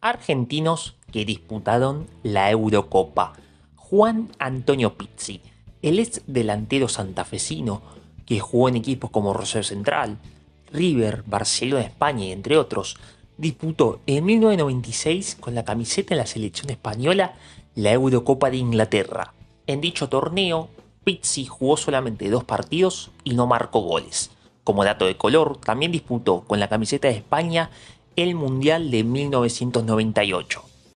argentinos que disputaron la Eurocopa. Juan Antonio Pizzi, el ex delantero santafesino que jugó en equipos como Rosario Central, River, Barcelona, España, entre otros, disputó en 1996 con la camiseta de la selección española la Eurocopa de Inglaterra. En dicho torneo, Pizzi jugó solamente dos partidos y no marcó goles. Como dato de color, también disputó con la camiseta de España el Mundial de 1998.